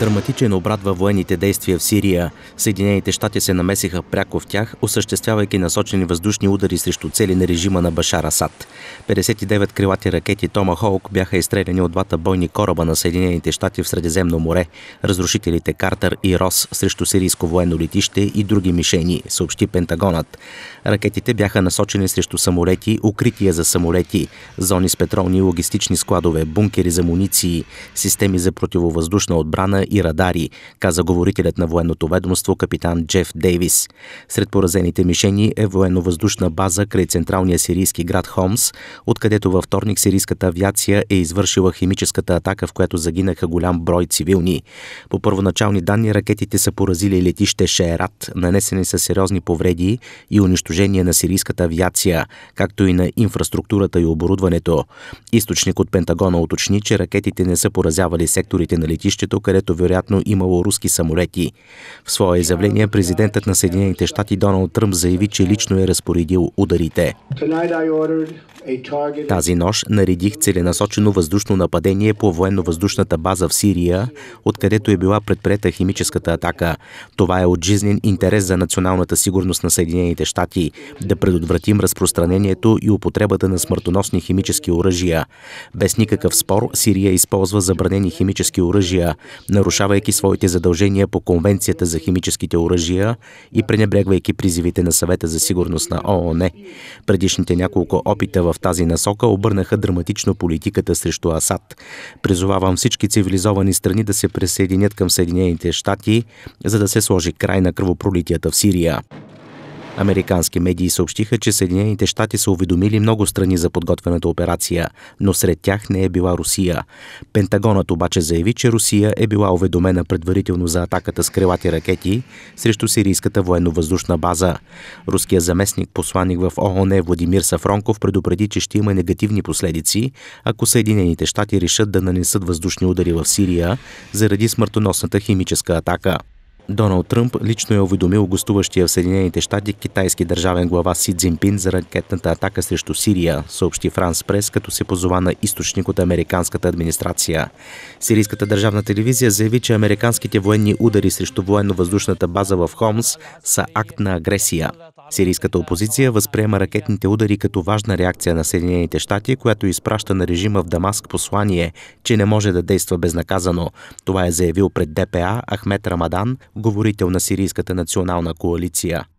Драматичен обрат във военните действия в Сирия. Съединените щати се намесиха пряко в тях, осъществявайки насочени въздушни удари срещу цели на режима на Башар Асад. 59 крилати ракети Тома Холк бяха изстреляни от двата бойни кораба на Съединените щати в Средиземно море, разрушителите Картер и Рос срещу сирийско военно летище и други мишени, съобщи Пентагонът. Ракетите бяха насочени срещу самолети, укрития за самолети, зони с петролни и логистични складове, бункери за муниции, системи за противовъздушна отбрана и радари, каза говорителят на военното ведомство капитан Джеф Дейвис. Сред поразените мишени е военновъздушна база край централния сирийски град Хомс, откъдето във вторник сирийската авиация е извършила химическата атака, в която загинаха голям брой цивилни. По първоначални данни ракетите са поразили летище Шеерат, нанесени са сериозни повреди и унищожение на сирийската авиация, както и на инфраструктурата и оборудването. Източник от Пентагона уточни, че ракетите не са поразявали секторите на летището, където вероятно имало руски самолети. В свое изявление президентът на Съединените щати Доналд Тръмп заяви, че лично е разпоредил ударите. Тази нощ наредих целенасочено въздушно нападение по военно-въздушната база в Сирия, откъдето е била предпрета химическата атака. Това е от жизнен интерес за националната сигурност на Съединените щати да предотвратим разпространението и употребата на смъртоносни химически оръжия. Без никакъв спор Сирия използва забранени химически оръжия, нарушавайки своите задължения по Конвенцията за химическите оръжия и пренебрегвайки призивите на Съвета за сигурност на ООН. Предишните няколко опита в тази насока обърнаха драматично политиката срещу Асад. Призовавам всички цивилизовани страни да се присъединят към Съединените щати, за да се сложи край на кръвопролитията в Сирия. Американски медии съобщиха, че Съединените щати са уведомили много страни за подготвената операция, но сред тях не е била Русия. Пентагонът обаче заяви, че Русия е била уведомена предварително за атаката с крилати ракети срещу сирийската военно-въздушна база. Руският заместник посланник в ООН Владимир Сафронков предупреди, че ще има негативни последици, ако Съединените щати решат да нанесат въздушни удари в Сирия заради смъртоносната химическа атака. Доналд Тръмп лично е уведомил гостуващия в Съединените щати китайски държавен глава Си Цзинпин за ракетната атака срещу Сирия, съобщи Франс Прес, като се позова на източник от американската администрация. Сирийската държавна телевизия заяви, че американските военни удари срещу военно-въздушната база в Хомс са акт на агресия. Сирийската опозиция възприема ракетните удари като важна реакция на Съединените щати, която изпраща на режима в Дамаск послание, че не може да действа безнаказано. Това е заявил пред ДПА Ахмед Рамадан, говорител на Сирийската национална коалиция.